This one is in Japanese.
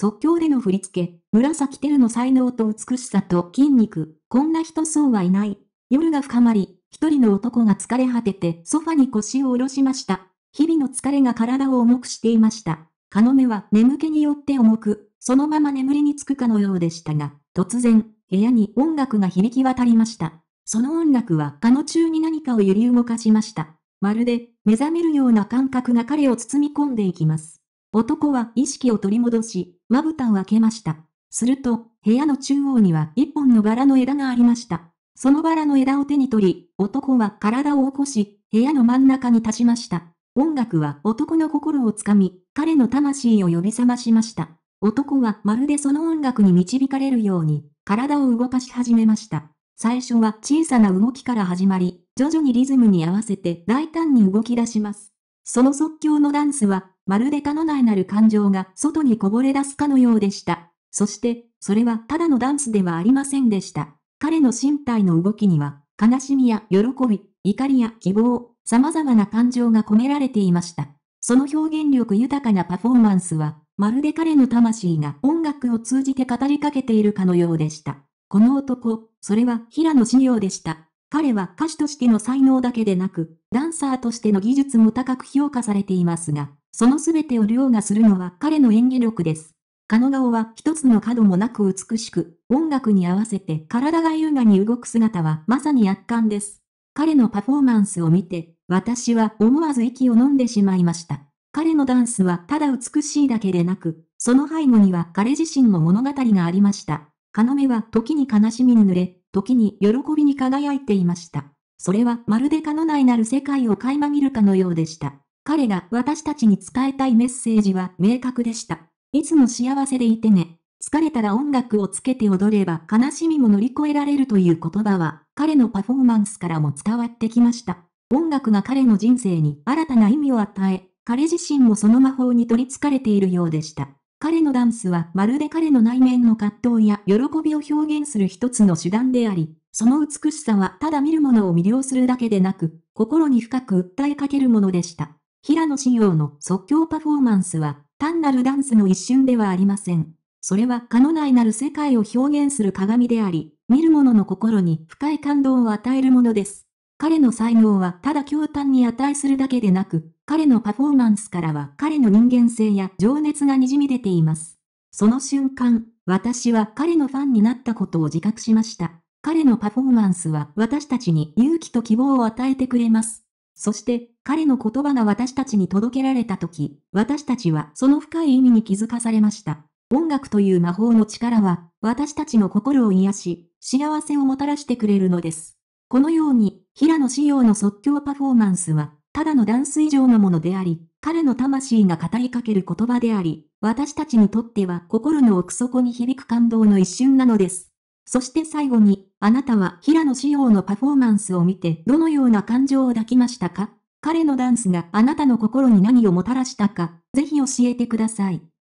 即興での振り付け、紫テルの才能と美しさと筋肉、こんな人そうはいない。夜が深まり、一人の男が疲れ果ててソファに腰を下ろしました。日々の疲れが体を重くしていました。カノメは眠気によって重く、そのまま眠りにつくかのようでしたが、突然、部屋に音楽が響き渡りました。その音楽はカノ中に何かを揺り動かしました。まるで目覚めるような感覚が彼を包み込んでいきます。男は意識を取り戻し、まぶたを開けました。すると、部屋の中央には一本のバラの枝がありました。そのバラの枝を手に取り、男は体を起こし、部屋の真ん中に立ちました。音楽は男の心をつかみ、彼の魂を呼び覚ましました。男はまるでその音楽に導かれるように、体を動かし始めました。最初は小さな動きから始まり、徐々にリズムに合わせて大胆に動き出します。その即興のダンスはまるで他の内なる感情が外にこぼれ出すかのようでした。そして、それはただのダンスではありませんでした。彼の身体の動きには、悲しみや喜び、怒りや希望、様々な感情が込められていました。その表現力豊かなパフォーマンスは、まるで彼の魂が音楽を通じて語りかけているかのようでした。この男、それは平野紫耀でした。彼は歌手としての才能だけでなく、ダンサーとしての技術も高く評価されていますが、その全てを凌駕するのは彼の演技力です。カの顔は一つの角もなく美しく、音楽に合わせて体が優雅に動く姿はまさに圧巻です。彼のパフォーマンスを見て、私は思わず息を飲んでしまいました。彼のダンスはただ美しいだけでなく、その背後には彼自身の物語がありました。カノメは時に悲しみに濡れ、時に喜びに輝いていました。それはまるでのな内なる世界を垣間見るかのようでした。彼が私たちに伝えたいメッセージは明確でした。いつも幸せでいてね。疲れたら音楽をつけて踊れば悲しみも乗り越えられるという言葉は彼のパフォーマンスからも伝わってきました。音楽が彼の人生に新たな意味を与え、彼自身もその魔法に取り憑かれているようでした。彼のダンスはまるで彼の内面の葛藤や喜びを表現する一つの手段であり、その美しさはただ見るものを魅了するだけでなく、心に深く訴えかけるものでした。平野紫耀の即興パフォーマンスは、単なるダンスの一瞬ではありません。それは可の内なる世界を表現する鏡であり、見る者の心に深い感動を与えるものです。彼の才能はただ狂嘆に値するだけでなく、彼のパフォーマンスからは彼の人間性や情熱がにじみ出ています。その瞬間、私は彼のファンになったことを自覚しました。彼のパフォーマンスは私たちに勇気と希望を与えてくれます。そして、彼の言葉が私たちに届けられた時、私たちはその深い意味に気づかされました。音楽という魔法の力は、私たちの心を癒し、幸せをもたらしてくれるのです。このように、平野紫耀の即興パフォーマンスは、ただのダンス以上のものであり、彼の魂が語りかける言葉であり、私たちにとっては心の奥底に響く感動の一瞬なのです。そして最後に、あなたは平野紫耀のパフォーマンスを見てどのような感情を抱きましたか彼のダンスがあなたの心に何をもたらしたか、ぜひ教えてください。